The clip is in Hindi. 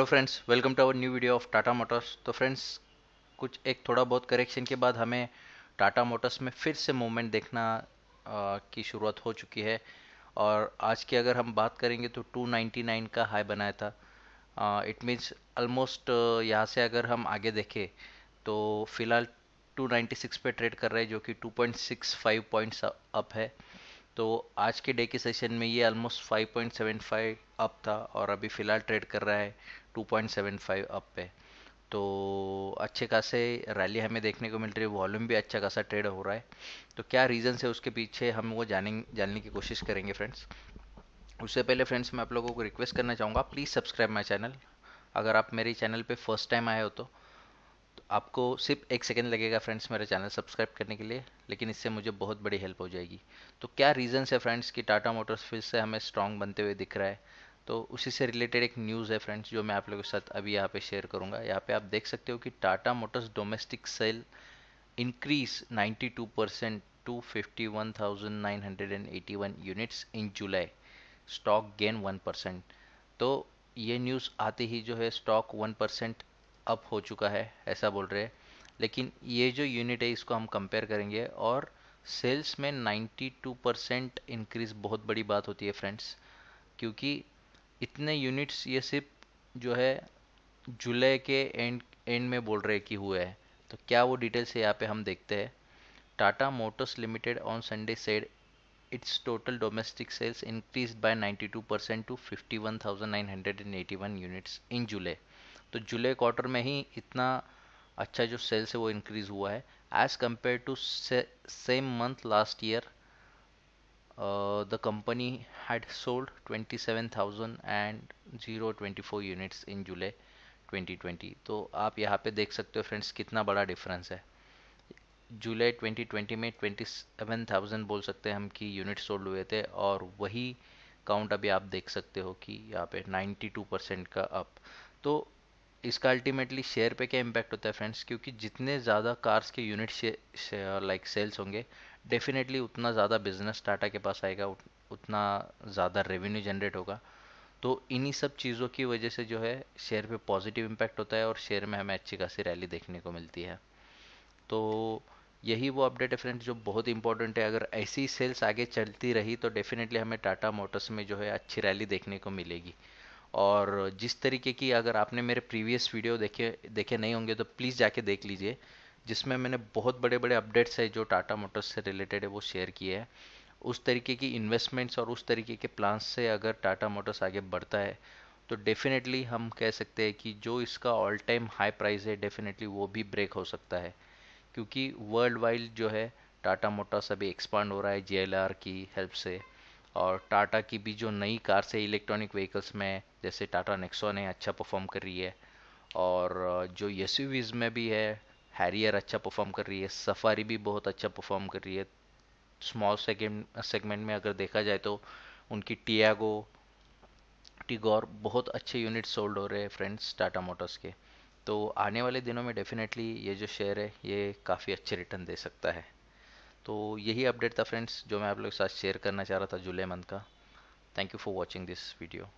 hello friends welcome to our new video of Tata Motors तो फ्रेंड्स कुछ एक थोड़ा बहुत करेक्शन के बाद हमें टाटा मोटर्स में फिर से मूवमेंट देखना आ, की शुरुआत हो चुकी है और आज की अगर हम बात करेंगे तो 299 का हाई बनाया था इट मीन्स ऑलमोस्ट यहाँ से अगर हम आगे देखें तो फिलहाल 296 पे ट्रेड कर रहे हैं जो कि टू पॉइंट्स अप है तो आज के डे के सेशन में ये ऑलमोस्ट फाइव अप था और अभी फ़िलहाल ट्रेड कर रहा है 2.75 अप पे तो अच्छे खासे रैली हमें देखने को मिल रही है वॉल्यूम भी अच्छा खासा ट्रेड हो रहा है तो क्या रीज़न है उसके पीछे हम वो जाने जानने की कोशिश करेंगे फ्रेंड्स उससे पहले फ्रेंड्स मैं आप लोगों को रिक्वेस्ट करना चाहूँगा प्लीज़ सब्सक्राइब माई चैनल अगर आप मेरे चैनल पे फर्स्ट टाइम आए हो तो, तो आपको सिर्फ एक सेकेंड लगेगा फ्रेंड्स मेरा चैनल सब्सक्राइब करने के लिए लेकिन इससे मुझे बहुत बड़ी हेल्प हो जाएगी तो क्या रीज़न्स है फ्रेंड्स कि टाटा मोटर्स फिर से हमें स्ट्रांग बनते हुए दिख रहा है तो उसी से रिलेटेड एक न्यूज़ है फ्रेंड्स जो मैं आप लोगों के साथ अभी यहाँ पे शेयर करूँगा यहाँ पे आप देख सकते हो कि Tata Motors domestic sale increase 92 percent to fifty one thousand nine hundred and eighty one units in July stock gain one percent तो ये न्यूज़ आते ही जो है स्टॉक वन परसेंट अप हो चुका है ऐसा बोल रहे हैं लेकिन ये जो यूनिट है इसको हम कंपेयर करेंगे और सेल्स में 92 परसेंट इंक्रीज बहुत बड़ी बात होती है फ्रेंड्स क्योंकि इतने यूनिट्स ये सिर्फ जो है जुलाई के एंड एंड में बोल रहे कि हुए हैं तो क्या वो डिटेल्स है यहाँ पे हम देखते हैं Tata Motors limited on Sunday said its total domestic sales increase by 92 percent to 51,981 units in July तो जुलाई क्वार्टर में ही इतना अच्छा जो सेल्स है वो इंक्रीज़ हुआ है as compare to same month last year Uh, the company had sold 27,024 units in July 2020 तो आप यहाँ पे देख सकते हो फ्रेंड्स कितना बड़ा डिफरेंस है जुलाई 2020 में 27,000 बोल सकते हैं हम कि यूनिट सोल्ड हुए थे और वही काउंट अभी आप देख सकते हो कि यहाँ पे 92 परसेंट का अप तो इसका अल्टीमेटली शेयर पे क्या इम्पैक्ट होता है फ्रेंड्स क्योंकि जितने ज़्यादा कार्स के यूनिट लाइक सेल्स होंगे डेफिनेटली उतना ज़्यादा बिजनेस टाटा के पास आएगा उतना ज़्यादा रेवेन्यू जनरेट होगा तो इन्हीं सब चीज़ों की वजह से जो है शेयर पे पॉजिटिव इम्पैक्ट होता है और शेयर में हमें अच्छी खासी रैली देखने को मिलती है तो यही वो अपडेट है फ्रेंड जो बहुत इंपॉर्टेंट है अगर ऐसी सेल्स आगे चलती रही तो डेफिनेटली हमें टाटा मोटर्स में जो है अच्छी रैली देखने को मिलेगी और जिस तरीके की अगर आपने मेरे प्रीवियस वीडियो देखे देखे नहीं होंगे तो प्लीज़ जाके देख लीजिए जिसमें मैंने बहुत बड़े बड़े अपडेट्स है जो टाटा मोटर्स से रिलेटेड है वो शेयर किए हैं उस तरीके की इन्वेस्टमेंट्स और उस तरीके के प्लान्स से अगर टाटा मोटर्स आगे बढ़ता है तो डेफिनेटली हम कह सकते हैं कि जो इसका ऑल टाइम हाई प्राइस है डेफिनेटली वो भी ब्रेक हो सकता है क्योंकि वर्ल्ड वाइड जो है टाटा मोटर्स अभी एक्सपांड हो रहा है जे की हेल्प से और टाटा की भी जो नई कार से इलेक्ट्रॉनिक व्हीकल्स में जैसे टाटा नेक्सोन है अच्छा परफॉर्म कर रही है और जो एस में भी है हैरियर अच्छा परफॉर्म कर रही है सफारी भी बहुत अच्छा परफॉर्म कर रही है स्मॉल सेगमेंट सेगमेंट में अगर देखा जाए तो उनकी टियागो टिगोर बहुत अच्छे यूनिट सोल्ड हो रहे हैं फ्रेंड्स टाटा मोटर्स के तो आने वाले दिनों में डेफिनेटली ये जो शेयर है ये काफ़ी अच्छे रिटर्न दे सकता है तो यही अपडेट था फ्रेंड्स जो मैं आप लोग के साथ शेयर करना चाह रहा था जुलाई मंथ का thank you for watching this video